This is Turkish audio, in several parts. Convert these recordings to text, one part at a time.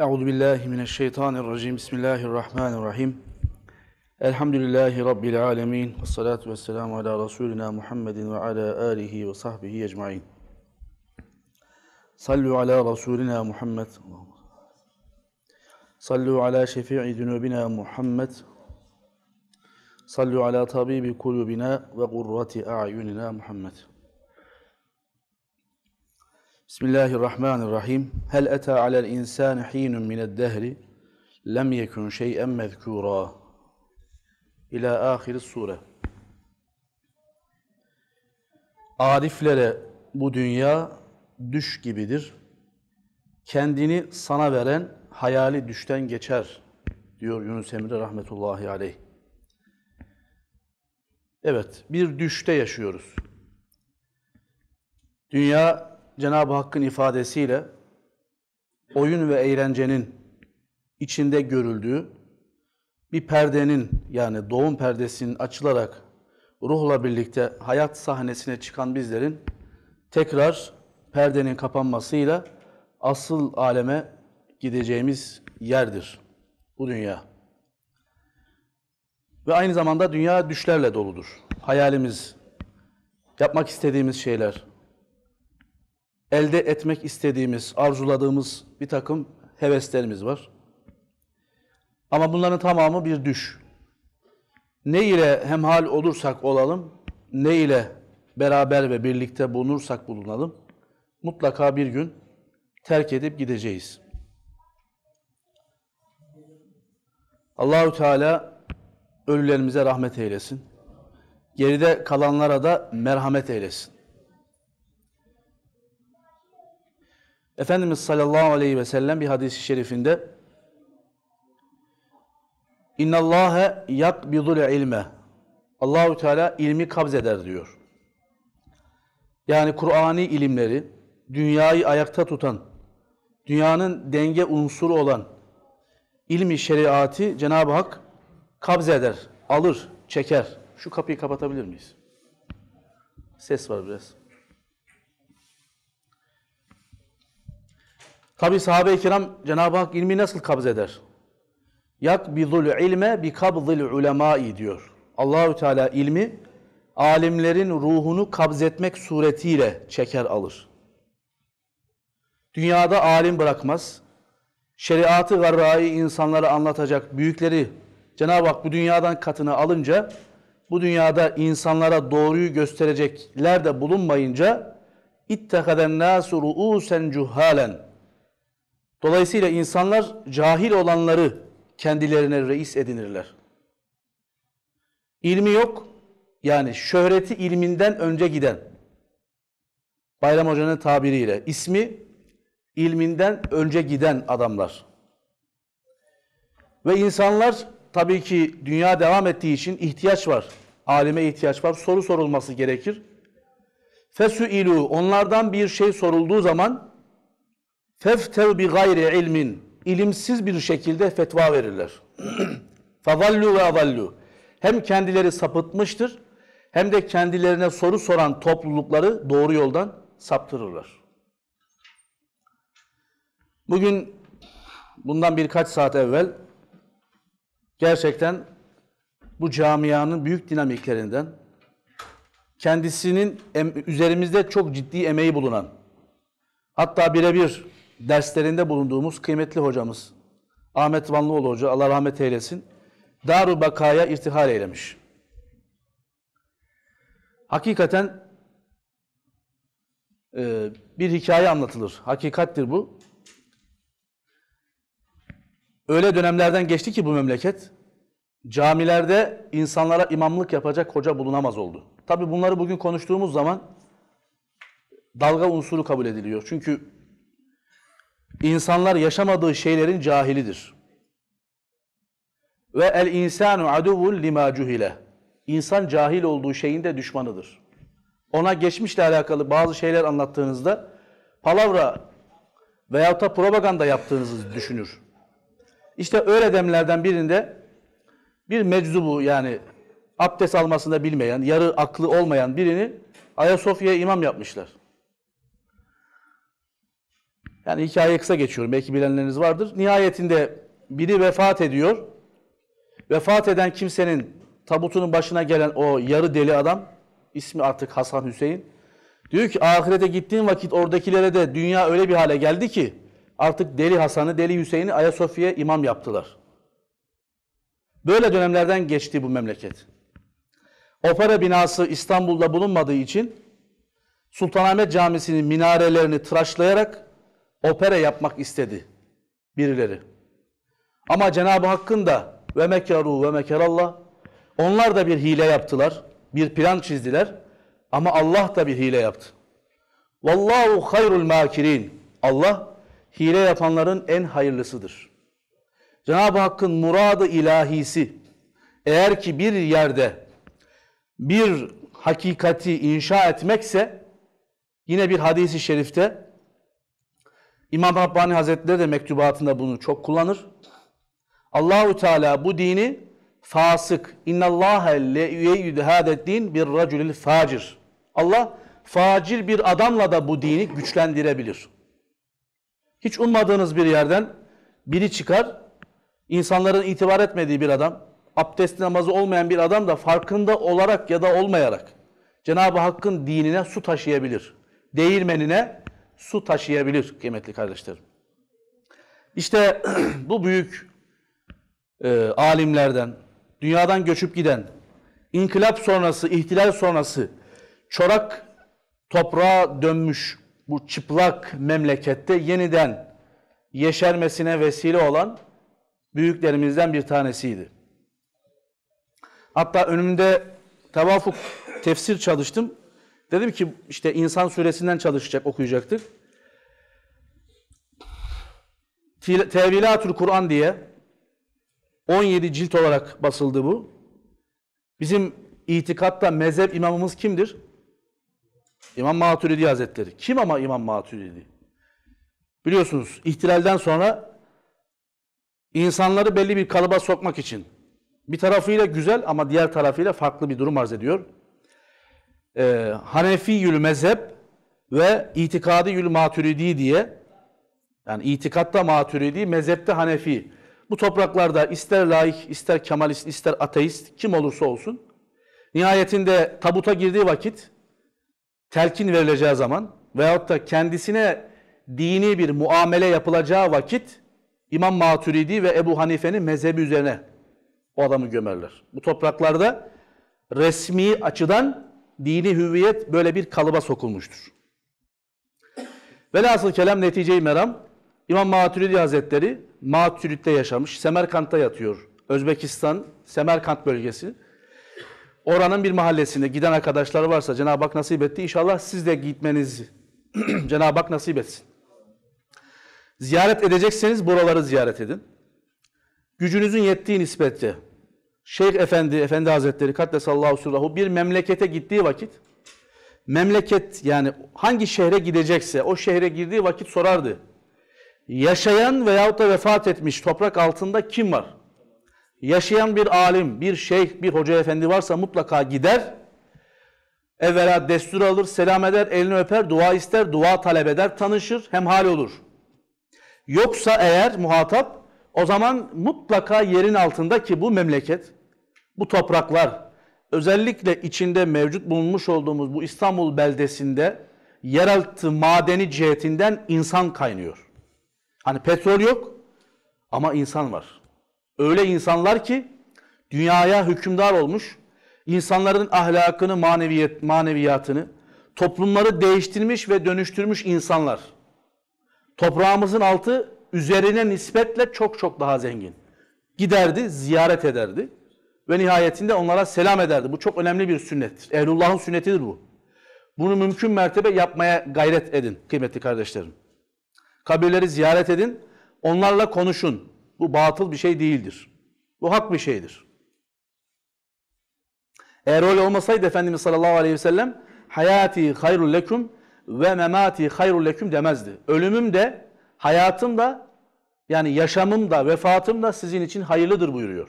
Euzu billahi mineşşeytanirracim. Bismillahirrahmanirrahim. Elhamdülillahi rabbil alamin. Ves salatu vesselamu ala resulina Muhammedin ve ala alihi ve sahbihi ecmaîn. Sallu ala resulina Muhammed. Sallu ala şefii zunubina Muhammed. Sallu ala tabibi kulubina ve kurrati a'yunina Muhammed. Bismillahirrahmanirrahim. Hel eta alel insani hinun mined dehri lem yekun şey'en mezkura. İlâ ahiri sure. Ariflere bu dünya düş gibidir. Kendini sana veren hayali düşten geçer diyor Yunus Emre rahmetullahi aleyh. Evet, bir düşte yaşıyoruz. Dünya Cenab-ı Hakk'ın ifadesiyle oyun ve eğlencenin içinde görüldüğü bir perdenin yani doğum perdesinin açılarak ruhla birlikte hayat sahnesine çıkan bizlerin tekrar perdenin kapanmasıyla asıl aleme gideceğimiz yerdir bu dünya. Ve aynı zamanda dünya düşlerle doludur. Hayalimiz, yapmak istediğimiz şeyler, elde etmek istediğimiz, arzuladığımız bir takım heveslerimiz var. Ama bunların tamamı bir düş. Ne ile hemhal olursak olalım, ne ile beraber ve birlikte bulunursak bulunalım, mutlaka bir gün terk edip gideceğiz. Allahü Teala ölülerimize rahmet eylesin. Geride kalanlara da merhamet eylesin. Efendimiz sallallahu aleyhi ve sellem bir hadis-i şerifinde İnna Allahe yakbidul ilme. Allahü Teala ilmi kabz eder diyor. Yani Kur'ani ilimleri, dünyayı ayakta tutan, dünyanın denge unsuru olan ilmi şeriatı Cenab-ı Hak kabz eder, alır, çeker. Şu kapıyı kapatabilir miyiz? Ses var biraz. Tabi sahabe-i kiram Cenab-ı Hak ilmi nasıl kabz eder? Yak bidul ilme bi kabzil ulemai diyor. Allahü Teala ilmi alimlerin ruhunu kabz etmek suretiyle çeker alır. Dünyada alim bırakmaz. Şeriatı garrayı insanlara anlatacak büyükleri Cenab-ı Hak bu dünyadan katını alınca bu dünyada insanlara doğruyu gösterecekler de bulunmayınca ittekaden nasu ru'usen cuhalen Dolayısıyla insanlar cahil olanları kendilerine reis edinirler. İlmi yok, yani şöhreti ilminden önce giden, Bayram Hoca'nın tabiriyle ismi ilminden önce giden adamlar. Ve insanlar tabii ki dünya devam ettiği için ihtiyaç var. Alime ihtiyaç var. Soru sorulması gerekir. fesu ilu onlardan bir şey sorulduğu zaman Feftev bi gayri ilmin. ilimsiz bir şekilde fetva verirler. Favallu ve avallu. Hem kendileri sapıtmıştır hem de kendilerine soru soran toplulukları doğru yoldan saptırırlar. Bugün bundan birkaç saat evvel gerçekten bu camianın büyük dinamiklerinden kendisinin üzerimizde çok ciddi emeği bulunan hatta birebir derslerinde bulunduğumuz kıymetli hocamız Ahmet Vanlıoğlu Hoca, Allah rahmet eylesin, Darü Baka'ya irtihar eylemiş. Hakikaten e, bir hikaye anlatılır. Hakikattir bu. Öyle dönemlerden geçti ki bu memleket, camilerde insanlara imamlık yapacak hoca bulunamaz oldu. Tabi bunları bugün konuştuğumuz zaman dalga unsuru kabul ediliyor. Çünkü İnsanlar yaşamadığı şeylerin cahilidir. Ve el insanu aduvul lima cuhile. İnsan cahil olduğu şeyin de düşmanıdır. Ona geçmişle alakalı bazı şeyler anlattığınızda palavra veyahut da propaganda yaptığınızı düşünür. İşte öyle demlerden birinde bir meczubu yani abdest almasında bilmeyen, yarı aklı olmayan birini Ayasofya'ya imam yapmışlar. Yani hikaye kısa geçiyorum. Belki bilenleriniz vardır. Nihayetinde biri vefat ediyor. Vefat eden kimsenin tabutunun başına gelen o yarı deli adam, ismi artık Hasan Hüseyin, diyor ki ahirete gittiğin vakit oradakilere de dünya öyle bir hale geldi ki artık deli Hasan'ı, deli Hüseyin'i Ayasofya'ya imam yaptılar. Böyle dönemlerden geçti bu memleket. Opera binası İstanbul'da bulunmadığı için Sultanahmet Camisi'nin minarelerini tıraşlayarak opera yapmak istedi birileri. Ama Cenab-ı Hakk'ın da ve mekaru ve mekerallah onlar da bir hile yaptılar. Bir plan çizdiler. Ama Allah da bir hile yaptı. Vallahu hayrul makirin. Allah hile yapanların en hayırlısıdır. Cenab-ı Hakk'ın muradı ilahisi eğer ki bir yerde bir hakikati inşa etmekse yine bir hadisi şerifte İmam Rabbani Hazretleri de mektubatında bunu çok kullanır. Allahu Teala bu dini fasık innallâhe le yüyeyyüdü hâdeddîn bir racülil facir. Allah facir bir adamla da bu dini güçlendirebilir. Hiç ummadığınız bir yerden biri çıkar, insanların itibar etmediği bir adam, abdest namazı olmayan bir adam da farkında olarak ya da olmayarak Cenab-ı Hakk'ın dinine su taşıyabilir. Değirmenine su taşıyabilir kıymetli kardeşlerim. İşte bu büyük e, alimlerden, dünyadan göçüp giden, inkılap sonrası, ihtilal sonrası, çorak toprağa dönmüş bu çıplak memlekette yeniden yeşermesine vesile olan büyüklerimizden bir tanesiydi. Hatta önümde tevafuk tefsir çalıştım. Dedim ki işte insan suresinden çalışacak, okuyacaktık. Tevilatül Kur'an diye 17 cilt olarak basıldı bu. Bizim itikatta mezhep imamımız kimdir? İmam Maturidi Hazretleri. Kim ama İmam Maturidi? Biliyorsunuz ihtilalden sonra insanları belli bir kalıba sokmak için bir tarafıyla güzel ama diğer tarafıyla farklı bir durum arz ediyor e, Hanefi yül mezhep ve itikadi yül maturidi diye yani itikatta maturidi, mezhepte Hanefi. Bu topraklarda ister laik, ister kemalist, ister ateist kim olursa olsun nihayetinde tabuta girdiği vakit telkin verileceği zaman veyahut da kendisine dini bir muamele yapılacağı vakit İmam Maturidi ve Ebu Hanife'nin mezhebi üzerine o adamı gömerler. Bu topraklarda resmi açıdan dini hüviyet böyle bir kalıba sokulmuştur. Velhasıl kelam neticeyi meram İmam Maturidi Hazretleri Maturid'de yaşamış. Semerkant'ta yatıyor. Özbekistan, Semerkant bölgesi. Oranın bir mahallesinde giden arkadaşlar varsa Cenab-ı Hak nasip etti. İnşallah siz de gitmenizi Cenab-ı Hak nasip etsin. Ziyaret edecekseniz buraları ziyaret edin. Gücünüzün yettiği nispette Şeyh Efendi, Efendi Hazretleri Kattesallahu Surahu bir memlekete gittiği vakit memleket yani hangi şehre gidecekse o şehre girdiği vakit sorardı. Yaşayan veyahut da vefat etmiş toprak altında kim var? Yaşayan bir alim, bir şeyh, bir hoca efendi varsa mutlaka gider. Evvela destur alır, selam eder, elini öper, dua ister, dua talep eder, tanışır, hemhal olur. Yoksa eğer muhatap o zaman mutlaka yerin altında ki bu memleket, bu topraklar, özellikle içinde mevcut bulunmuş olduğumuz bu İstanbul beldesinde yeraltı madeni cihetinden insan kaynıyor. Hani petrol yok ama insan var. Öyle insanlar ki dünyaya hükümdar olmuş, insanların ahlakını, maneviyet, maneviyatını, toplumları değiştirmiş ve dönüştürmüş insanlar. Toprağımızın altı üzerine nispetle çok çok daha zengin. Giderdi, ziyaret ederdi ve nihayetinde onlara selam ederdi. Bu çok önemli bir sünnettir. Ehlullah'ın sünnetidir bu. Bunu mümkün mertebe yapmaya gayret edin kıymetli kardeşlerim. Kabirleri ziyaret edin, onlarla konuşun. Bu batıl bir şey değildir. Bu hak bir şeydir. Eğer öyle olmasaydı Efendimiz sallallahu aleyhi ve sellem hayati hayrul lekum ve memati hayrul lekum demezdi. Ölümüm de hayatım da yani yaşamım da vefatım da sizin için hayırlıdır buyuruyor.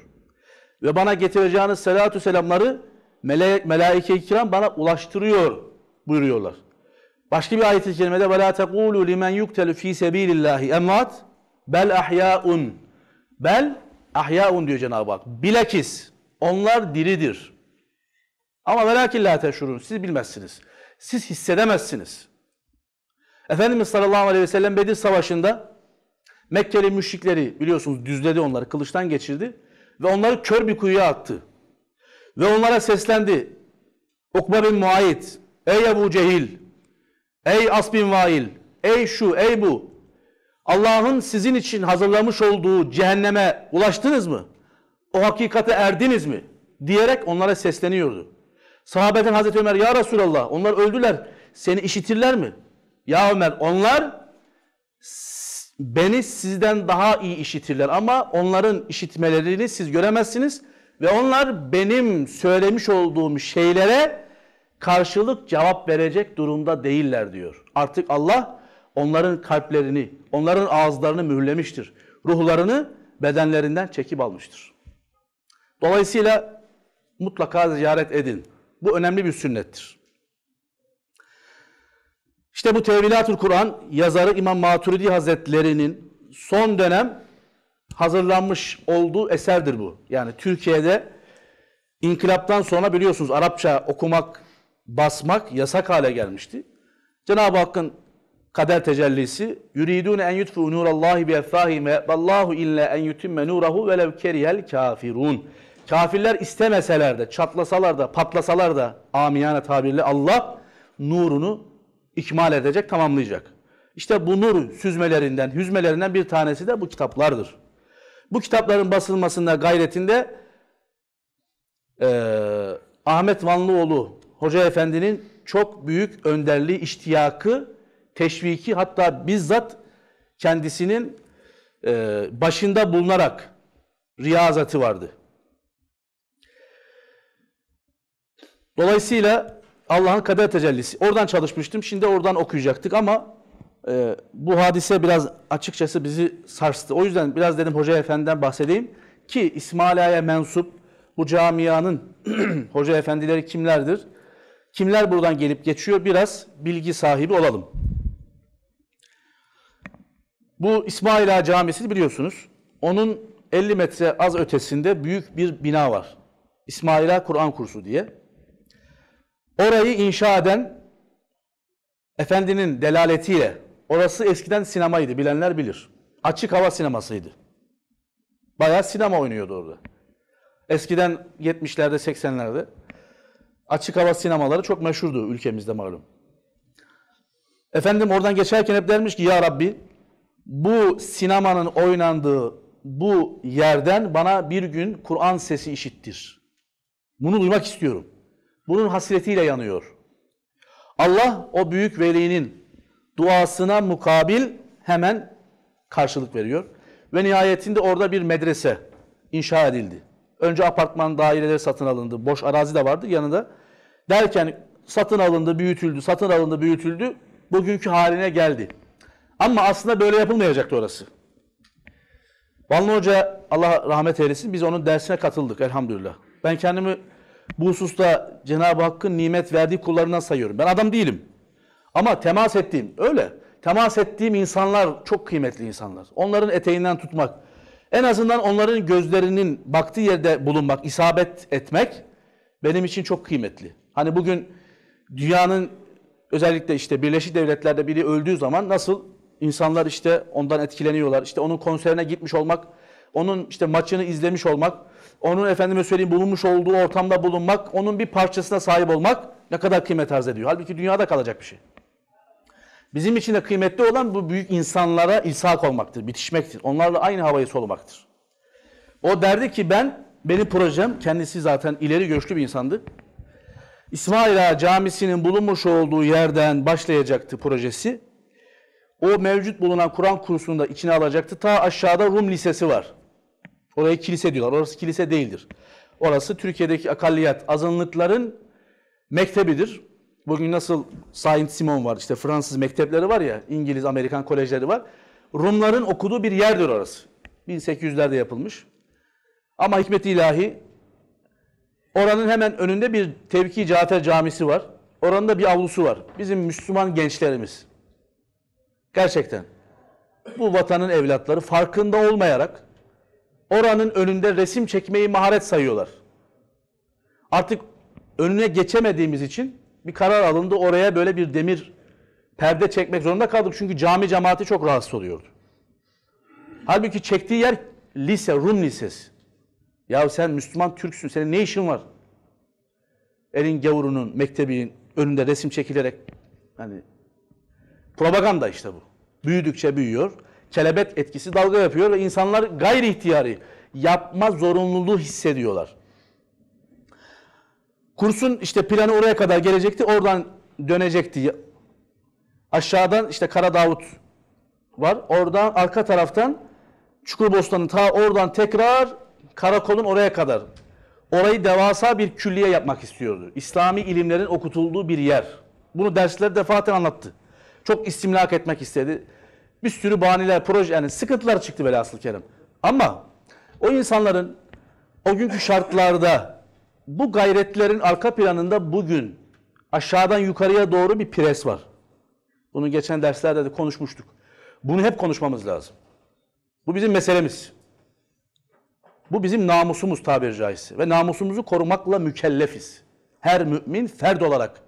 Ve bana getireceğiniz selatü selamları mele, melaike-i kiram bana ulaştırıyor buyuruyorlar. Başka bir ayet-i kerimede وَلَا تَقُولُوا لِمَنْ يُقْتَلُ ف۪ي سَب۪يلِ اللّٰهِ اَمْوَاتٍ bel ahyaun. Bel ahyaun diyor Cenab-ı Hak. Bilakis onlar diridir. Ama velakin la teşurun. Siz bilmezsiniz. Siz hissedemezsiniz. Efendimiz sallallahu aleyhi ve sellem Bedir Savaşı'nda Mekkeli müşrikleri biliyorsunuz düzledi onları, kılıçtan geçirdi. Ve onları kör bir kuyuya attı. Ve onlara seslendi. Ukba bin Muayit, ey Ebu Cehil, ey As bin Vail, ey şu, ey bu. Allah'ın sizin için hazırlamış olduğu cehenneme ulaştınız mı? O hakikate erdiniz mi? Diyerek onlara sesleniyordu. Sahabeden Hazreti Ömer, ya Resulallah onlar öldüler, seni işitirler mi? Ya Ömer onlar beni sizden daha iyi işitirler ama onların işitmelerini siz göremezsiniz ve onlar benim söylemiş olduğum şeylere karşılık cevap verecek durumda değiller diyor. Artık Allah onların kalplerini, onların ağızlarını mühürlemiştir. Ruhlarını bedenlerinden çekip almıştır. Dolayısıyla mutlaka ziyaret edin. Bu önemli bir sünnettir. İşte bu Tevhilatul Kur'an yazarı İmam Maturidi Hazretleri'nin son dönem hazırlanmış olduğu eserdir bu. Yani Türkiye'de inkılaptan sonra biliyorsunuz Arapça okumak, basmak yasak hale gelmişti. Cenab-ı Hakk'ın kader tecellisi yuridun en yutfu nurallahi bi efrahim vallahu illa en yutimme nurahu ve lev kerihel kafirun. Kafirler istemeseler de, çatlasalar da, patlasalar da amiyane tabirle Allah nurunu ikmal edecek, tamamlayacak. İşte bu nur süzmelerinden, hüzmelerinden bir tanesi de bu kitaplardır. Bu kitapların basılmasında gayretinde e, Ahmet Vanlıoğlu Hoca Efendi'nin çok büyük önderliği, iştiyakı, teşviki hatta bizzat kendisinin e, başında bulunarak riyazatı vardı. Dolayısıyla Allah'ın kader tecellisi. Oradan çalışmıştım. Şimdi oradan okuyacaktık ama e, bu hadise biraz açıkçası bizi sarstı. O yüzden biraz dedim Hoca Efendi'den bahsedeyim. Ki İsmaila'ya mensup bu camianın Hoca Efendileri kimlerdir? Kimler buradan gelip geçiyor? Biraz bilgi sahibi olalım. Bu İsmaila Camisi biliyorsunuz. Onun 50 metre az ötesinde büyük bir bina var. İsmaila Kur'an kursu diye. Orayı inşa eden efendinin delaletiyle orası eskiden sinemaydı bilenler bilir. Açık hava sinemasıydı. Bayağı sinema oynuyordu orada. Eskiden 70'lerde 80'lerde açık hava sinemaları çok meşhurdu ülkemizde malum. Efendim oradan geçerken hep dermiş ki ya Rabbi bu sinemanın oynandığı bu yerden bana bir gün Kur'an sesi işittir. Bunu duymak istiyorum bunun hasretiyle yanıyor. Allah o büyük velinin duasına mukabil hemen karşılık veriyor. Ve nihayetinde orada bir medrese inşa edildi. Önce apartman daireleri satın alındı. Boş arazi de vardı yanında. Derken satın alındı, büyütüldü, satın alındı, büyütüldü. Bugünkü haline geldi. Ama aslında böyle yapılmayacaktı orası. Vanlı Hoca Allah rahmet eylesin biz onun dersine katıldık elhamdülillah. Ben kendimi bu hususta Cenab-ı Hakk'ın nimet verdiği kullarından sayıyorum. Ben adam değilim. Ama temas ettiğim öyle. Temas ettiğim insanlar çok kıymetli insanlar. Onların eteğinden tutmak, en azından onların gözlerinin baktığı yerde bulunmak, isabet etmek benim için çok kıymetli. Hani bugün dünyanın özellikle işte Birleşik Devletler'de biri öldüğü zaman nasıl insanlar işte ondan etkileniyorlar. İşte onun konserine gitmiş olmak, onun işte maçını izlemiş olmak, onun efendime söyleyeyim bulunmuş olduğu ortamda bulunmak, onun bir parçasına sahip olmak ne kadar kıymet arz ediyor. Halbuki dünyada kalacak bir şey. Bizim için de kıymetli olan bu büyük insanlara ilsak olmaktır, bitişmektir. Onlarla aynı havayı solumaktır. O derdi ki ben, benim projem, kendisi zaten ileri görüşlü bir insandı. İsmail Ağa Camisi'nin bulunmuş olduğu yerden başlayacaktı projesi. O mevcut bulunan Kur'an kursunda içine alacaktı. Ta aşağıda Rum Lisesi var. Orayı kilise diyorlar. Orası kilise değildir. Orası Türkiye'deki akaliyat, azınlıkların mektebidir. Bugün nasıl Saint Simon var, işte Fransız mektepleri var ya, İngiliz, Amerikan kolejleri var. Rumların okuduğu bir yerdir orası. 1800'lerde yapılmış. Ama hikmet ilahi oranın hemen önünde bir Tevki Cafer Camisi var. Oranın da bir avlusu var. Bizim Müslüman gençlerimiz. Gerçekten. Bu vatanın evlatları farkında olmayarak oranın önünde resim çekmeyi maharet sayıyorlar. Artık önüne geçemediğimiz için bir karar alındı. Oraya böyle bir demir perde çekmek zorunda kaldık. Çünkü cami cemaati çok rahatsız oluyordu. Halbuki çektiği yer lise, Rum lisesi. Ya sen Müslüman Türksün, senin ne işin var? Elin gavurunun, mektebinin önünde resim çekilerek hani propaganda işte bu. Büyüdükçe büyüyor kelebet etkisi dalga yapıyor ve insanlar gayri ihtiyari yapma zorunluluğu hissediyorlar. Kursun işte planı oraya kadar gelecekti. Oradan dönecekti. Aşağıdan işte Kara Davut var. Oradan arka taraftan Çukurbostan'ın ta oradan tekrar karakolun oraya kadar. Orayı devasa bir külliye yapmak istiyordu. İslami ilimlerin okutulduğu bir yer. Bunu dersler defaten anlattı. Çok istimlak etmek istedi bir sürü bahaneler, proje yani sıkıntılar çıktı velhasıl kerim. Ama o insanların o günkü şartlarda bu gayretlerin arka planında bugün aşağıdan yukarıya doğru bir pres var. Bunu geçen derslerde de konuşmuştuk. Bunu hep konuşmamız lazım. Bu bizim meselemiz. Bu bizim namusumuz tabiri caizse. Ve namusumuzu korumakla mükellefiz. Her mümin ferd olarak,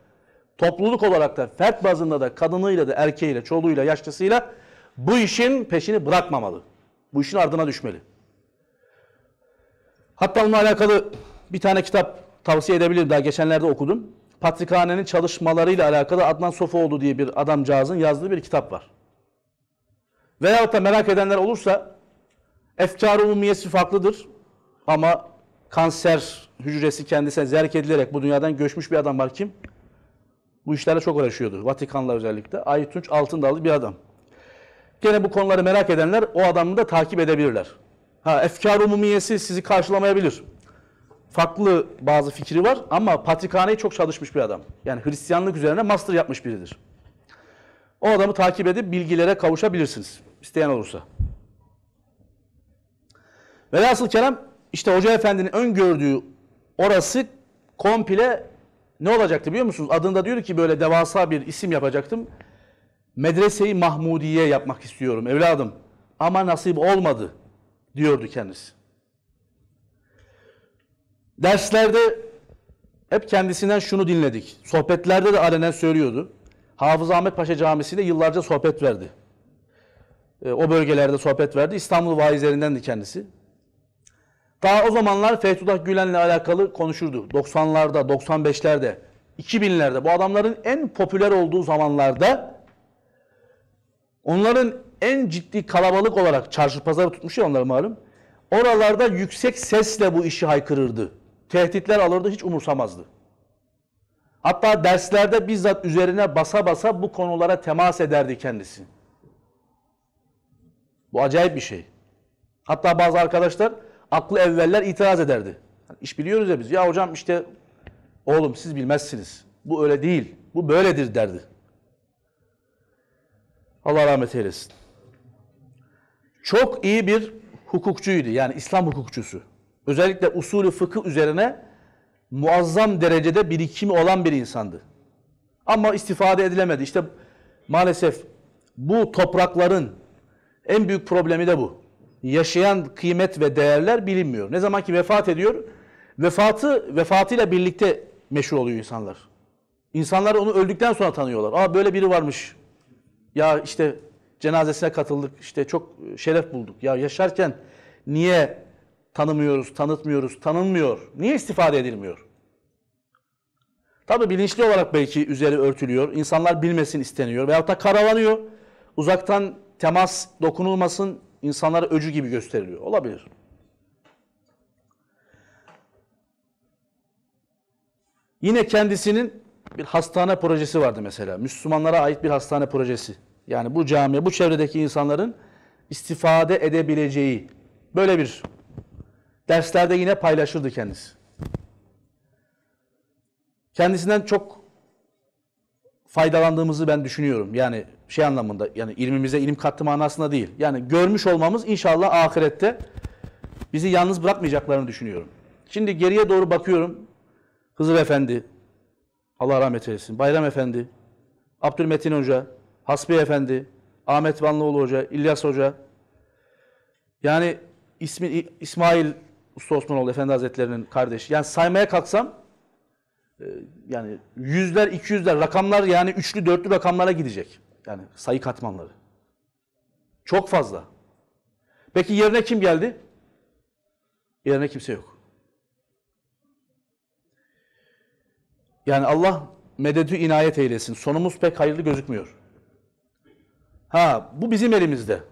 topluluk olarak da, fert bazında da, kadınıyla da, erkeğiyle, çoluğuyla, yaşlısıyla bu işin peşini bırakmamalı. Bu işin ardına düşmeli. Hatta onunla alakalı bir tane kitap tavsiye edebilirim. Daha geçenlerde okudum. Patrikhane'nin çalışmalarıyla alakalı Adnan Sofoğlu diye bir adamcağızın yazdığı bir kitap var. Veyahut da merak edenler olursa efkar-ı umumiyesi farklıdır ama kanser hücresi kendisine zerk edilerek bu dünyadan göçmüş bir adam var kim? Bu işlerle çok uğraşıyordu. Vatikan'la özellikle. Aytunç Altındağlı bir adam. Gene bu konuları merak edenler o adamı da takip edebilirler. Ha, efkar umumiyesi sizi karşılamayabilir. Farklı bazı fikri var ama patrikhaneye çok çalışmış bir adam. Yani Hristiyanlık üzerine master yapmış biridir. O adamı takip edip bilgilere kavuşabilirsiniz. isteyen olursa. Velhasıl Kerem işte Hoca Efendi'nin öngördüğü orası komple ne olacaktı biliyor musunuz? Adında diyor ki böyle devasa bir isim yapacaktım medreseyi Mahmudiye yapmak istiyorum evladım ama nasip olmadı diyordu kendisi. Derslerde hep kendisinden şunu dinledik. Sohbetlerde de alenen söylüyordu. Hafız Ahmet Paşa Camisi'nde yıllarca sohbet verdi. Ee, o bölgelerde sohbet verdi. İstanbul vaizlerindendi kendisi. Daha o zamanlar Fethullah Gülen'le alakalı konuşurdu. 90'larda, 95'lerde, 2000'lerde bu adamların en popüler olduğu zamanlarda Onların en ciddi kalabalık olarak çarşı pazarı tutmuş ya onlar malum. Oralarda yüksek sesle bu işi haykırırdı. Tehditler alırdı hiç umursamazdı. Hatta derslerde bizzat üzerine basa basa bu konulara temas ederdi kendisi. Bu acayip bir şey. Hatta bazı arkadaşlar aklı evveller itiraz ederdi. Hani iş biliyoruz ya biz. Ya hocam işte oğlum siz bilmezsiniz. Bu öyle değil. Bu böyledir derdi. Allah rahmet eylesin. Çok iyi bir hukukçuydu. Yani İslam hukukçusu. Özellikle usulü fıkı üzerine muazzam derecede birikimi olan bir insandı. Ama istifade edilemedi. İşte maalesef bu toprakların en büyük problemi de bu. Yaşayan kıymet ve değerler bilinmiyor. Ne zaman ki vefat ediyor, vefatı vefatıyla birlikte meşhur oluyor insanlar. İnsanlar onu öldükten sonra tanıyorlar. Aa böyle biri varmış. Ya işte cenazesine katıldık, işte çok şeref bulduk. Ya yaşarken niye tanımıyoruz, tanıtmıyoruz, tanınmıyor? Niye istifade edilmiyor? Tabi bilinçli olarak belki üzeri örtülüyor. insanlar bilmesin isteniyor. Veyahut da karalanıyor. Uzaktan temas dokunulmasın insanlara öcü gibi gösteriliyor. Olabilir. Yine kendisinin bir hastane projesi vardı mesela. Müslümanlara ait bir hastane projesi. Yani bu camiye, bu çevredeki insanların istifade edebileceği böyle bir derslerde yine paylaşırdı kendisi. Kendisinden çok faydalandığımızı ben düşünüyorum. Yani şey anlamında yani ilmimize ilim kattı manasında değil. Yani görmüş olmamız inşallah ahirette bizi yalnız bırakmayacaklarını düşünüyorum. Şimdi geriye doğru bakıyorum. Hızır Efendi, Allah rahmet eylesin. Bayram Efendi, Abdülmetin Hoca, Hasbi Efendi, Ahmet Vanlıoğlu Hoca, İlyas Hoca. Yani ismi, İsmail Usta Osmanoğlu Efendi Hazretleri'nin kardeşi. Yani saymaya kalksam e, yani yüzler, iki yüzler rakamlar yani üçlü, dörtlü rakamlara gidecek. Yani sayı katmanları. Çok fazla. Peki yerine kim geldi? Yerine kimse yok. Yani Allah mededü inayet eylesin. Sonumuz pek hayırlı gözükmüyor. Ha bu bizim elimizde.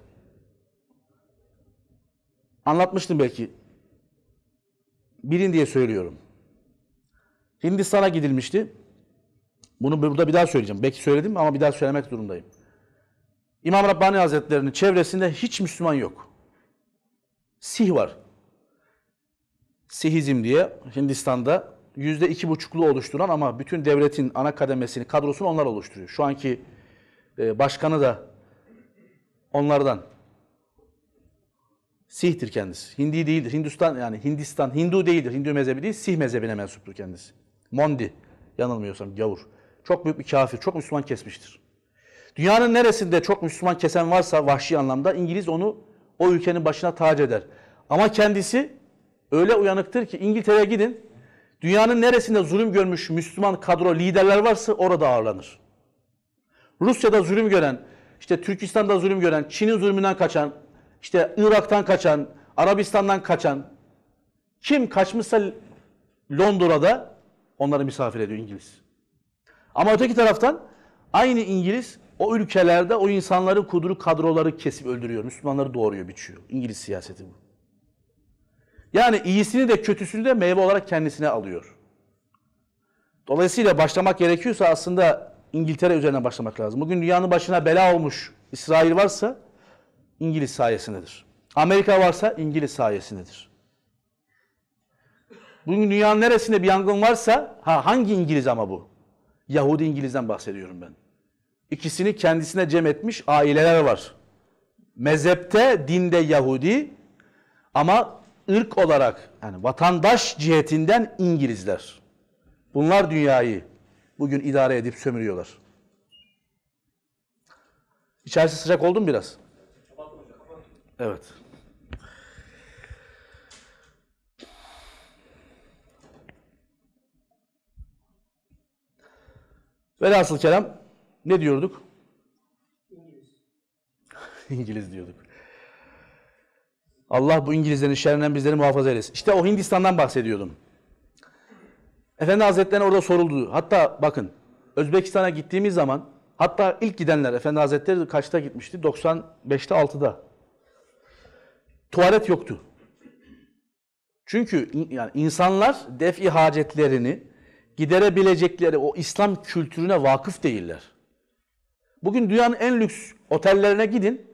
Anlatmıştım belki. Bilin diye söylüyorum. Hindistan'a gidilmişti. Bunu burada bir daha söyleyeceğim. Belki söyledim ama bir daha söylemek durumdayım. İmam Rabbani Hazretleri'nin çevresinde hiç Müslüman yok. Sih var. Sihizm diye Hindistan'da yüzde iki buçuklu oluşturan ama bütün devletin ana kademesini, kadrosunu onlar oluşturuyor. Şu anki e, başkanı da onlardan. Sih'tir kendisi. Hindi değildir. Hindistan yani Hindistan, Hindu değildir. Hindu mezhebi değil, Sih mezhebine mensuptur kendisi. Mondi yanılmıyorsam gavur. Çok büyük bir kafir, çok Müslüman kesmiştir. Dünyanın neresinde çok Müslüman kesen varsa vahşi anlamda İngiliz onu o ülkenin başına tac eder. Ama kendisi öyle uyanıktır ki İngiltere'ye gidin Dünyanın neresinde zulüm görmüş Müslüman kadro liderler varsa orada ağırlanır. Rusya'da zulüm gören, işte Türkistan'da zulüm gören, Çin'in zulmünden kaçan, işte Irak'tan kaçan, Arabistan'dan kaçan, kim kaçmışsa Londra'da onları misafir ediyor İngiliz. Ama öteki taraftan aynı İngiliz o ülkelerde o insanların kuduru kadroları kesip öldürüyor. Müslümanları doğuruyor, biçiyor. İngiliz siyaseti bu. Yani iyisini de kötüsünü de meyve olarak kendisine alıyor. Dolayısıyla başlamak gerekiyorsa aslında İngiltere üzerine başlamak lazım. Bugün dünyanın başına bela olmuş İsrail varsa İngiliz sayesindedir. Amerika varsa İngiliz sayesindedir. Bugün dünyanın neresinde bir yangın varsa ha hangi İngiliz ama bu? Yahudi İngiliz'den bahsediyorum ben. İkisini kendisine cem etmiş aileler var. Mezhepte, dinde Yahudi ama ırk olarak yani vatandaş cihetinden İngilizler. Bunlar dünyayı bugün idare edip sömürüyorlar. İçerisi sıcak oldu mu biraz? Evet. Velhasıl kelam ne diyorduk? İngiliz. İngiliz diyorduk. Allah bu İngilizlerin şerrinden bizleri muhafaza eylesin. İşte o Hindistan'dan bahsediyordum. Efendi Hazretlerine orada soruldu. Hatta bakın Özbekistan'a gittiğimiz zaman hatta ilk gidenler Efendi Hazretleri kaçta gitmişti? 95'te 6'da. Tuvalet yoktu. Çünkü yani insanlar defi hacetlerini giderebilecekleri o İslam kültürüne vakıf değiller. Bugün dünyanın en lüks otellerine gidin.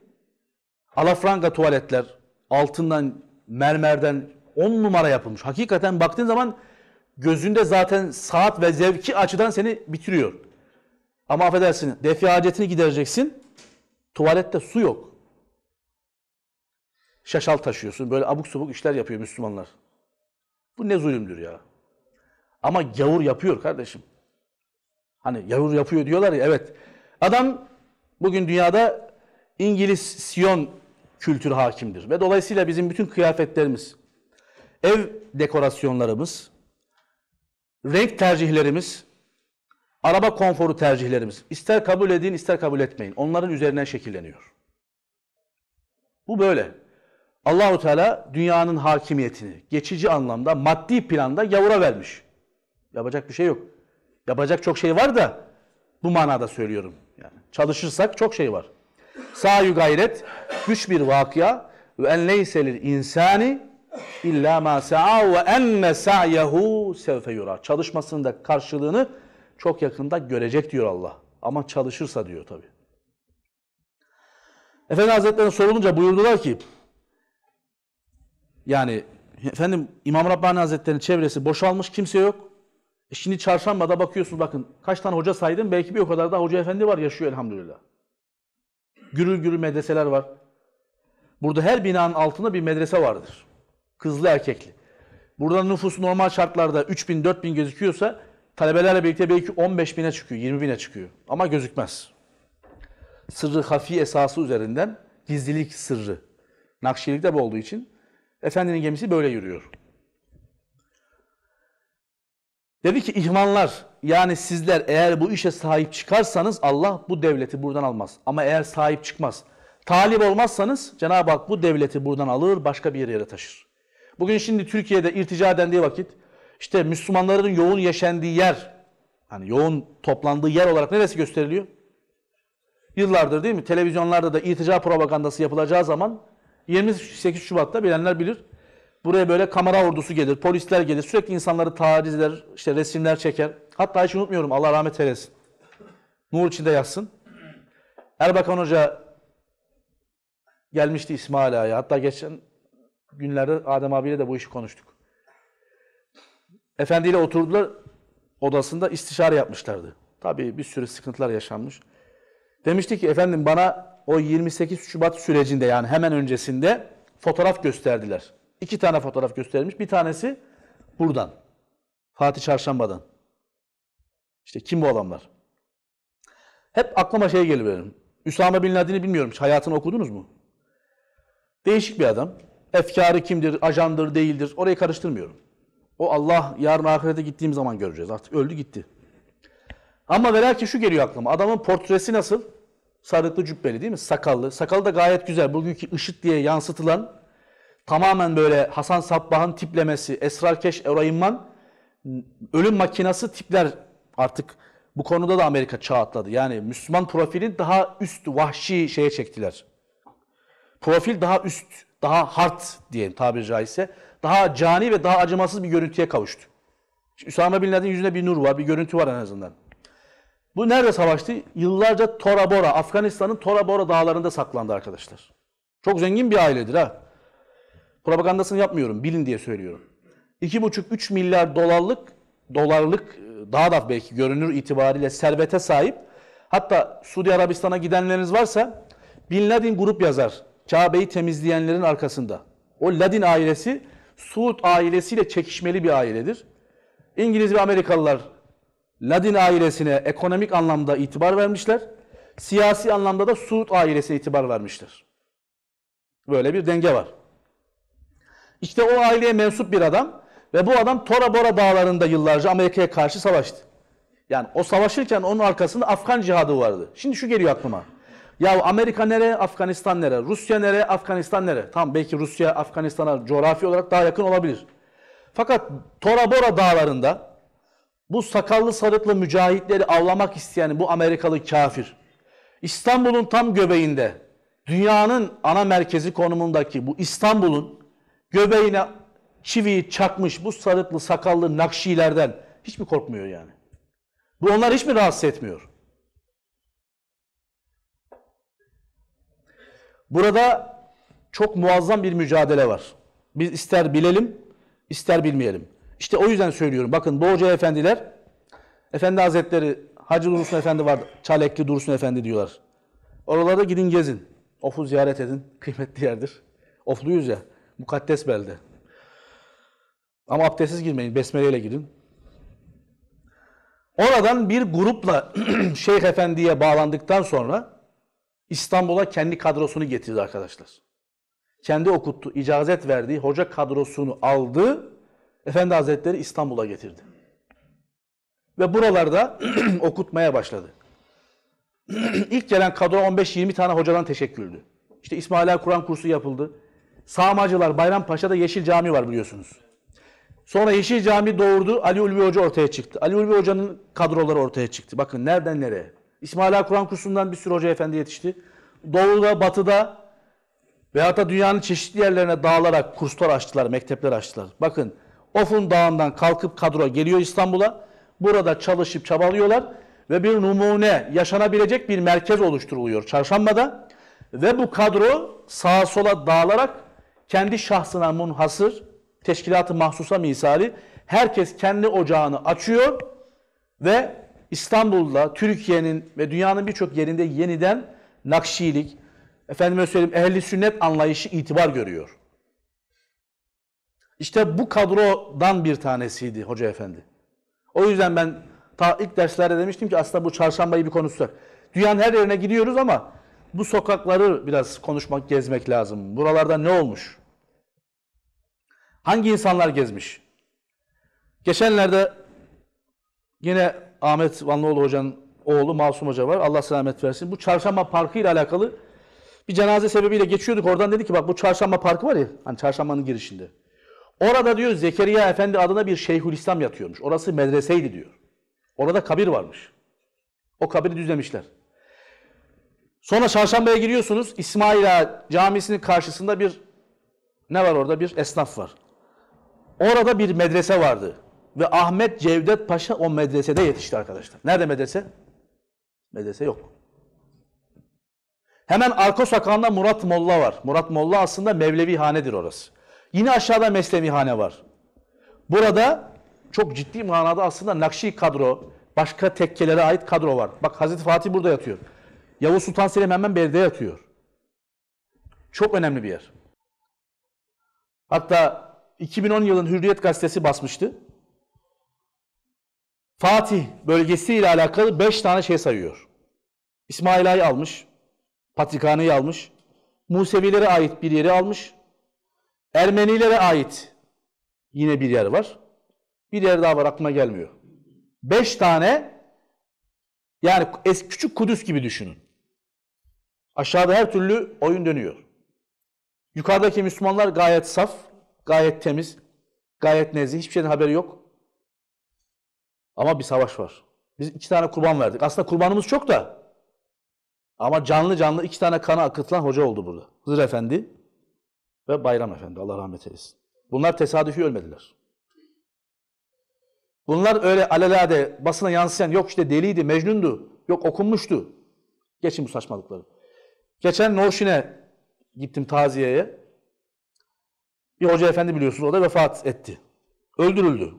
Alafranga tuvaletler, altından, mermerden on numara yapılmış. Hakikaten baktığın zaman gözünde zaten saat ve zevki açıdan seni bitiriyor. Ama affedersin defi hacetini gidereceksin. Tuvalette su yok. Şaşal taşıyorsun. Böyle abuk subuk işler yapıyor Müslümanlar. Bu ne zulümdür ya. Ama gavur yapıyor kardeşim. Hani yavur yapıyor diyorlar ya evet. Adam bugün dünyada İngiliz Sion kültür hakimdir. Ve dolayısıyla bizim bütün kıyafetlerimiz, ev dekorasyonlarımız, renk tercihlerimiz, araba konforu tercihlerimiz, ister kabul edin ister kabul etmeyin. Onların üzerinden şekilleniyor. Bu böyle. Allahu Teala dünyanın hakimiyetini geçici anlamda maddi planda yavura vermiş. Yapacak bir şey yok. Yapacak çok şey var da bu manada söylüyorum. Yani çalışırsak çok şey var. Sa'yu gayret güç bir vakıya ve en leyselil insani illa ma sa'a ve enne sa'yehu sevfe yura. Çalışmasının da karşılığını çok yakında görecek diyor Allah. Ama çalışırsa diyor tabi. Efendi Hazretleri sorulunca buyurdular ki yani efendim İmam Rabbani Hazretleri'nin çevresi boşalmış kimse yok. E şimdi da bakıyorsunuz bakın kaç tane hoca saydım belki bir o kadar da hoca efendi var yaşıyor elhamdülillah. Gürül gürül medreseler var. Burada her binanın altında bir medrese vardır. Kızlı erkekli. Burada nüfus normal şartlarda 3 bin 4 bin gözüküyorsa talebelerle birlikte belki 15 bine çıkıyor, 20 bine çıkıyor. Ama gözükmez. Sırrı hafi esası üzerinden gizlilik sırrı. Nakşilik de bu olduğu için Efendinin gemisi böyle yürüyor. Dedi ki ihmanlar yani sizler eğer bu işe sahip çıkarsanız Allah bu devleti buradan almaz. Ama eğer sahip çıkmaz, talip olmazsanız Cenab-ı Hak bu devleti buradan alır başka bir yere taşır. Bugün şimdi Türkiye'de irtica dendiği vakit işte Müslümanların yoğun yaşandığı yer, hani yoğun toplandığı yer olarak neresi gösteriliyor? Yıllardır değil mi? Televizyonlarda da irtica propagandası yapılacağı zaman 28 Şubat'ta bilenler bilir Buraya böyle kamera ordusu gelir, polisler gelir. Sürekli insanları tarizler, işte resimler çeker. Hatta hiç unutmuyorum Allah rahmet eylesin. Nur içinde yatsın. Erbakan Hoca gelmişti İsmail Ağa'ya. Hatta geçen günlerde Adem abiyle de bu işi konuştuk. Efendiyle oturdular odasında istişare yapmışlardı. Tabii bir sürü sıkıntılar yaşanmış. Demişti ki efendim bana o 28 Şubat sürecinde yani hemen öncesinde fotoğraf gösterdiler. İki tane fotoğraf göstermiş. Bir tanesi buradan. Fatih Çarşamba'dan. İşte kim bu adamlar? Hep aklıma şey geliyor benim. Üsame Bin Laden'i bilmiyorum. hayatını okudunuz mu? Değişik bir adam. Efkarı kimdir, ajandır, değildir. Orayı karıştırmıyorum. O Allah yarın ahirete gittiğim zaman göreceğiz. Artık öldü gitti. Ama ve lakin şu geliyor aklıma. Adamın portresi nasıl? Sarıklı cübbeli değil mi? Sakallı. Sakalı da gayet güzel. Bugünkü ışık diye yansıtılan tamamen böyle Hasan Sabbah'ın tiplemesi, Esrar Esrarkeş Erayman ölüm makinası tipler artık bu konuda da Amerika çağ atladı. Yani Müslüman profili daha üst, vahşi şeye çektiler. Profil daha üst, daha hard diyelim tabiri caizse. Daha cani ve daha acımasız bir görüntüye kavuştu. Üsame Bin Laden yüzünde bir nur var, bir görüntü var en azından. Bu nerede savaştı? Yıllarca Tora Bora, Afganistan'ın Tora Bora dağlarında saklandı arkadaşlar. Çok zengin bir ailedir ha propagandasını yapmıyorum. Bilin diye söylüyorum. 2,5-3 milyar dolarlık dolarlık e, daha da belki görünür itibariyle servete sahip. Hatta Suudi Arabistan'a gidenleriniz varsa Bin Laden grup yazar. Kabe'yi temizleyenlerin arkasında. O Laden ailesi Suud ailesiyle çekişmeli bir ailedir. İngiliz ve Amerikalılar Laden ailesine ekonomik anlamda itibar vermişler. Siyasi anlamda da Suud ailesine itibar vermiştir. Böyle bir denge var. İşte o aileye mensup bir adam ve bu adam Tora Bora dağlarında yıllarca Amerika'ya karşı savaştı. Yani o savaşırken onun arkasında Afgan cihadı vardı. Şimdi şu geliyor aklıma. Ya Amerika nereye, Afganistan nereye? Rusya nereye, Afganistan nereye? Tam belki Rusya Afganistan'a coğrafi olarak daha yakın olabilir. Fakat Tora Bora dağlarında bu sakallı sarıklı mücahitleri avlamak isteyen bu Amerikalı kafir. İstanbul'un tam göbeğinde, dünyanın ana merkezi konumundaki bu İstanbul'un Göbeğine çiviyi çakmış bu sarıklı sakallı nakşilerden hiç mi korkmuyor yani? Bu onlar hiç mi rahatsız etmiyor? Burada çok muazzam bir mücadele var. Biz ister bilelim, ister bilmeyelim. İşte o yüzden söylüyorum. Bakın bu efendiler, Efendi Hazretleri, Hacı Dursun Efendi var, Çalekli Dursun Efendi diyorlar. Oralarda gidin gezin. Of'u ziyaret edin. Kıymetli yerdir. Ofluyuz ya. Mukaddes belde. Ama abdestsiz girmeyin. Besmeleyle girin. Oradan bir grupla Şeyh Efendi'ye bağlandıktan sonra İstanbul'a kendi kadrosunu getirdi arkadaşlar. Kendi okuttu, icazet verdiği hoca kadrosunu aldı. Efendi Hazretleri İstanbul'a getirdi. Ve buralarda okutmaya başladı. İlk gelen kadro 15-20 tane hocadan teşekküldü. İşte İsmaila Kur'an kursu yapıldı. Sağmacılar Bayrampaşa'da Yeşil Cami var biliyorsunuz. Sonra Yeşil Cami doğurdu. Ali Ulvi Hoca ortaya çıktı. Ali Ulvi Hoca'nın kadroları ortaya çıktı. Bakın nereden nereye. İsmaila Kur'an kursundan bir sürü hoca efendi yetişti. Doğuda, batıda veyahut da dünyanın çeşitli yerlerine dağılarak kurslar açtılar, mektepler açtılar. Bakın Ofun Dağı'ndan kalkıp kadro geliyor İstanbul'a. Burada çalışıp çabalıyorlar ve bir numune yaşanabilecek bir merkez oluşturuluyor çarşambada. Ve bu kadro sağa sola dağılarak kendi şahsına munhasır, teşkilatı mahsusa misali herkes kendi ocağını açıyor ve İstanbul'da, Türkiye'nin ve dünyanın birçok yerinde yeniden nakşilik, efendime söyleyeyim ehli sünnet anlayışı itibar görüyor. İşte bu kadrodan bir tanesiydi hoca efendi. O yüzden ben ta ilk derslerde demiştim ki aslında bu çarşambayı bir konuşsak. Dünyanın her yerine gidiyoruz ama bu sokakları biraz konuşmak, gezmek lazım. Buralarda ne olmuş? Hangi insanlar gezmiş? Geçenlerde yine Ahmet Vanlıoğlu Hoca'nın oğlu Masum Hoca var. Allah selamet versin. Bu çarşamba parkı ile alakalı bir cenaze sebebiyle geçiyorduk. Oradan dedi ki bak bu çarşamba parkı var ya hani çarşambanın girişinde. Orada diyor Zekeriya Efendi adına bir Şeyhülislam yatıyormuş. Orası medreseydi diyor. Orada kabir varmış. O kabiri düzlemişler. Sonra çarşambaya giriyorsunuz. İsmail Ağa Camisi'nin karşısında bir ne var orada? Bir esnaf var. Orada bir medrese vardı. Ve Ahmet Cevdet Paşa o medresede yetişti arkadaşlar. Nerede medrese? Medrese yok. Hemen arka sokağında Murat Molla var. Murat Molla aslında Mevlevi hanedir orası. Yine aşağıda Meslevi hane var. Burada çok ciddi manada aslında Nakşi kadro, başka tekkelere ait kadro var. Bak Hazreti Fatih burada yatıyor. Yavuz Sultan Selim hemen belde yatıyor. Çok önemli bir yer. Hatta 2010 yılın Hürriyet gazetesi basmıştı. Fatih bölgesi ile alakalı 5 tane şey sayıyor. İsmail Ağa'yı almış, Patrikhane'yi almış, Musevilere ait bir yeri almış, Ermenilere ait yine bir yer var. Bir yer daha var aklıma gelmiyor. Beş tane yani küçük Kudüs gibi düşünün. Aşağıda her türlü oyun dönüyor. Yukarıdaki Müslümanlar gayet saf, gayet temiz, gayet nezih, hiçbir şeyden haberi yok. Ama bir savaş var. Biz iki tane kurban verdik. Aslında kurbanımız çok da. Ama canlı canlı iki tane kana akıtılan hoca oldu burada. Hızır Efendi ve Bayram Efendi. Allah rahmet eylesin. Bunlar tesadüfi ölmediler. Bunlar öyle alelade basına yansıyan yok işte deliydi, mecnundu, yok okunmuştu. Geçin bu saçmalıkları. Geçen Noşin'e gittim taziyeye. Bir hoca efendi biliyorsunuz o da vefat etti. Öldürüldü.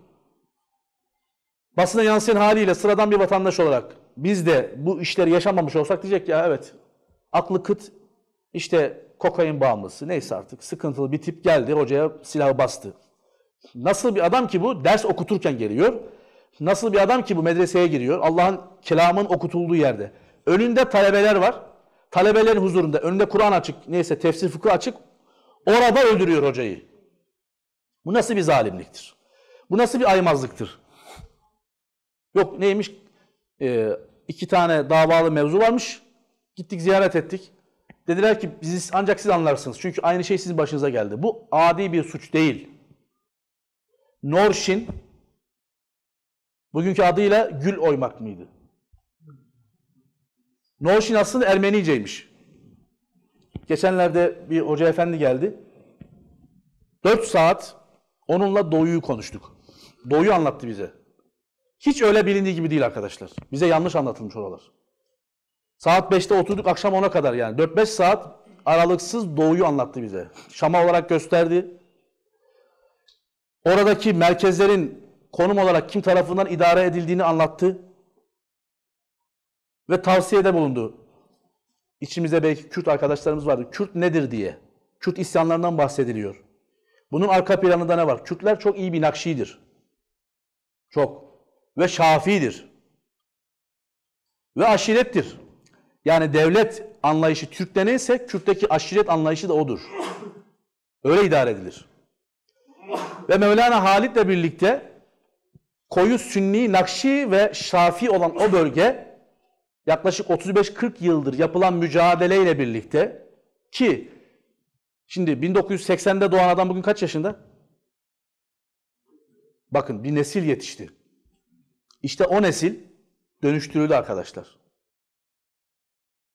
Basına yansıyan haliyle sıradan bir vatandaş olarak biz de bu işleri yaşamamış olsak diyecek ya evet aklı kıt işte kokain bağımlısı neyse artık sıkıntılı bir tip geldi hocaya silahı bastı. Nasıl bir adam ki bu? Ders okuturken geliyor. Nasıl bir adam ki bu medreseye giriyor? Allah'ın kelamın okutulduğu yerde. Önünde talebeler var talebelerin huzurunda önünde Kur'an açık neyse tefsir fıkıh açık orada öldürüyor hocayı. Bu nasıl bir zalimliktir? Bu nasıl bir aymazlıktır? Yok neymiş? Ee, iki tane davalı mevzu varmış. Gittik ziyaret ettik. Dediler ki biz ancak siz anlarsınız. Çünkü aynı şey sizin başınıza geldi. Bu adi bir suç değil. Norşin bugünkü adıyla gül oymak mıydı? Noşin aslında Ermeniceymiş. Geçenlerde bir hoca efendi geldi. 4 saat onunla doğuyu konuştuk. Doğuyu anlattı bize. Hiç öyle bilindiği gibi değil arkadaşlar. Bize yanlış anlatılmış oralar. Saat 5'te oturduk akşam 10'a kadar yani. 4-5 saat aralıksız doğuyu anlattı bize. Şam'a olarak gösterdi. Oradaki merkezlerin konum olarak kim tarafından idare edildiğini anlattı ve tavsiyede bulundu. İçimizde belki Kürt arkadaşlarımız vardı. Kürt nedir diye. Kürt isyanlarından bahsediliyor. Bunun arka planında ne var? Kürtler çok iyi bir nakşidir. Çok. Ve şafidir. Ve aşirettir. Yani devlet anlayışı Türk'te neyse Kürt'teki aşiret anlayışı da odur. Öyle idare edilir. Ve Mevlana Halitle birlikte koyu sünni, nakşi ve şafi olan o bölge yaklaşık 35-40 yıldır yapılan mücadeleyle birlikte ki şimdi 1980'de doğan adam bugün kaç yaşında? Bakın bir nesil yetişti. İşte o nesil dönüştürüldü arkadaşlar.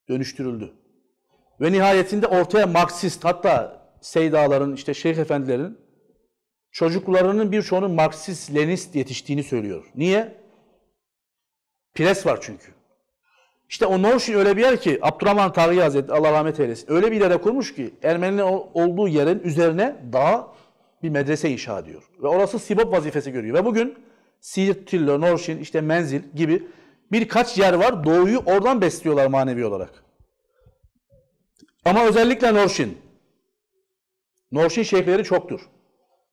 Dönüştürüldü. Ve nihayetinde ortaya Marksist hatta Seydaların işte şeyh efendilerin çocuklarının birçoğunun Marksist, Lenist yetiştiğini söylüyor. Niye? Pres var çünkü. İşte o Novşin öyle bir yer ki Abdurrahman Tarih Hazretleri Allah rahmet eylesin. Öyle bir yere kurmuş ki Ermenilerin olduğu yerin üzerine daha bir medrese inşa ediyor. Ve orası Sibop vazifesi görüyor. Ve bugün Sirtillo, Norşin, işte Menzil gibi birkaç yer var. Doğuyu oradan besliyorlar manevi olarak. Ama özellikle Norşin. Norşin şeyhleri çoktur.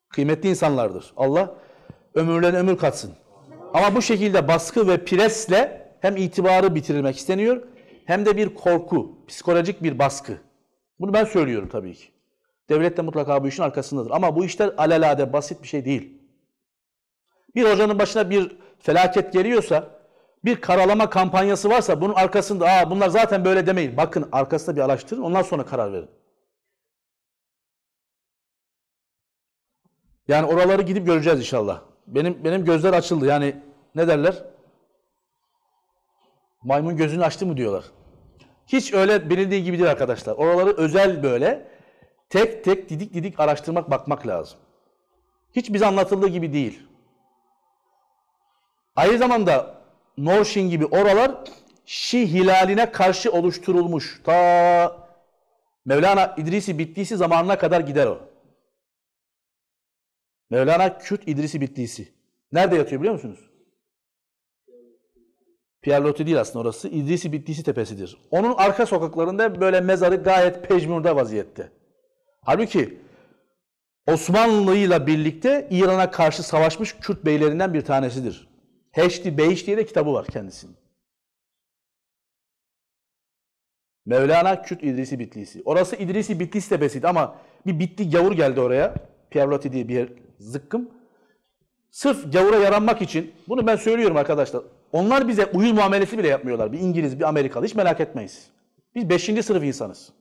Kıymetli insanlardır. Allah ömürlerine ömür katsın. Ama bu şekilde baskı ve presle hem itibarı bitirilmek isteniyor hem de bir korku, psikolojik bir baskı. Bunu ben söylüyorum tabii ki. Devlet de mutlaka bu işin arkasındadır. Ama bu işler alelade basit bir şey değil. Bir hocanın başına bir felaket geliyorsa, bir karalama kampanyası varsa bunun arkasında Aa, bunlar zaten böyle demeyin. Bakın arkasında bir araştırın ondan sonra karar verin. Yani oraları gidip göreceğiz inşallah. Benim benim gözler açıldı. Yani ne derler? Maymun gözünü açtı mı diyorlar. Hiç öyle bilindiği gibi değil arkadaşlar. Oraları özel böyle tek tek didik didik araştırmak bakmak lazım. Hiç bize anlatıldığı gibi değil. Aynı zamanda Norşin gibi oralar Şi hilaline karşı oluşturulmuş. Ta Mevlana İdrisi Bitlisi zamanına kadar gider o. Mevlana Kürt İdrisi Bitlisi. Nerede yatıyor biliyor musunuz? Pierlotti değil aslında orası. İdrisi Bitlisi Tepesi'dir. Onun arka sokaklarında böyle mezarı gayet pejmurda vaziyette. Halbuki Osmanlı'yla birlikte İran'a karşı savaşmış Kürt beylerinden bir tanesidir. Heşti Beyş diye de kitabı var kendisinin. Mevlana Kürt İdrisi Bitlisi. Orası İdrisi Bitlisi tepesiydi ama bir bitli gavur geldi oraya. Pierlotti diye bir zıkkım. Sırf gavura yaranmak için, bunu ben söylüyorum arkadaşlar. Onlar bize uyuz muamelesi bile yapmıyorlar. Bir İngiliz, bir Amerikalı hiç merak etmeyiz. Biz beşinci sınıf insanız.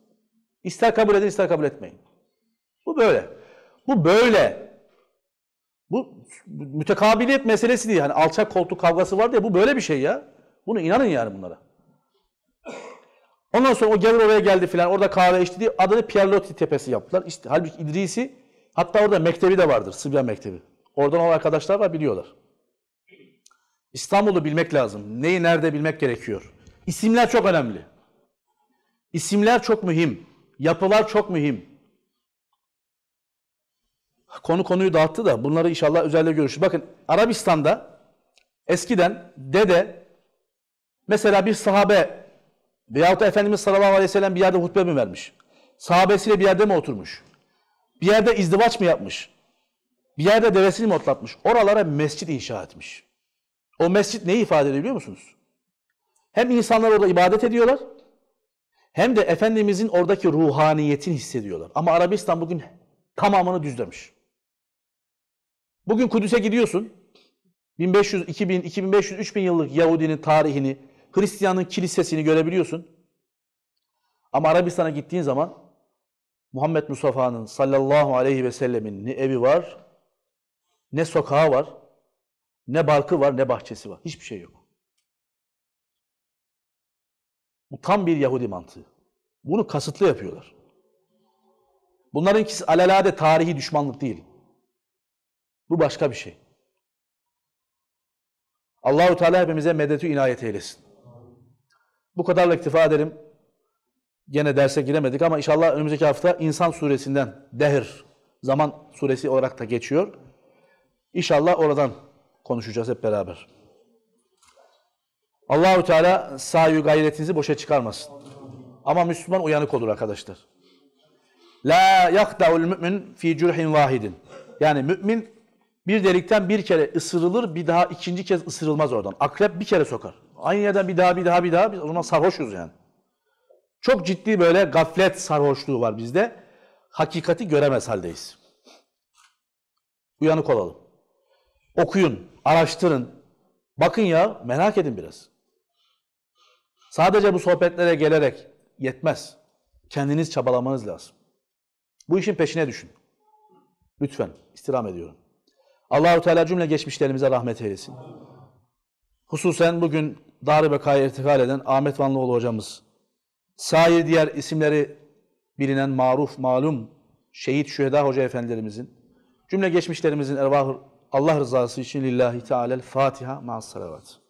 İster kabul edin ister kabul etmeyin. Bu böyle. Bu böyle. Bu mütekabiliyet meselesi değil. Hani alçak koltuk kavgası var diye bu böyle bir şey ya. Bunu inanın yani bunlara. Ondan sonra o gelir oraya geldi filan. Orada kahve içti diye adını Pierlotti tepesi yaptılar. İşte, halbuki İdrisi hatta orada mektebi de vardır. Sibya Mektebi. Oradan o arkadaşlar var biliyorlar. İstanbul'u bilmek lazım. Neyi nerede bilmek gerekiyor. İsimler çok önemli. İsimler çok mühim. Yapılar çok mühim. Konu konuyu dağıttı da bunları inşallah özelde görüşürüz. Bakın Arabistan'da eskiden dede mesela bir sahabe veyahut da Efendimiz sallallahu aleyhi ve sellem bir yerde hutbe mi vermiş? Sahabesiyle bir yerde mi oturmuş? Bir yerde izdivaç mı yapmış? Bir yerde devesini mi otlatmış? Oralara mescit inşa etmiş. O mescit neyi ifade ediyor biliyor musunuz? Hem insanlar orada ibadet ediyorlar hem de Efendimizin oradaki ruhaniyetini hissediyorlar. Ama Arabistan bugün tamamını düzlemiş. Bugün Kudüs'e gidiyorsun. 1500, 2000, 2500, 3000 yıllık Yahudinin tarihini, Hristiyanın kilisesini görebiliyorsun. Ama Arabistan'a gittiğin zaman Muhammed Mustafa'nın sallallahu aleyhi ve sellemin ne evi var, ne sokağı var, ne barkı var ne bahçesi var. Hiçbir şey yok. Bu tam bir Yahudi mantığı. Bunu kasıtlı yapıyorlar. Bunların ikisi alelade tarihi düşmanlık değil. Bu başka bir şey. Allahu Teala hepimize medeti inayet eylesin. Bu kadarla iktifa edelim. Gene derse giremedik ama inşallah önümüzdeki hafta İnsan suresinden Dehir, Zaman suresi olarak da geçiyor. İnşallah oradan konuşacağız hep beraber. Allahü Teala sayu gayretinizi boşa çıkarmasın. Ama Müslüman uyanık olur arkadaşlar. La yakda'ul mümin fi cürhin vahidin. Yani mümin bir delikten bir kere ısırılır, bir daha ikinci kez ısırılmaz oradan. Akrep bir kere sokar. Aynı yerden bir daha, bir daha, bir daha. Biz o sarhoşuz yani. Çok ciddi böyle gaflet sarhoşluğu var bizde. Hakikati göremez haldeyiz. Uyanık olalım. Okuyun araştırın. Bakın ya merak edin biraz. Sadece bu sohbetlere gelerek yetmez. Kendiniz çabalamanız lazım. Bu işin peşine düşün. Lütfen istirham ediyorum. Allahu Teala cümle geçmişlerimize rahmet eylesin. Hususen bugün dar bekaya irtikal eden Ahmet Vanlıoğlu hocamız, sair diğer isimleri bilinen maruf, malum şehit şüheda hoca efendilerimizin, cümle geçmişlerimizin ervah Allah rızası için lillahi teala'l Fatiha ma'as salavat.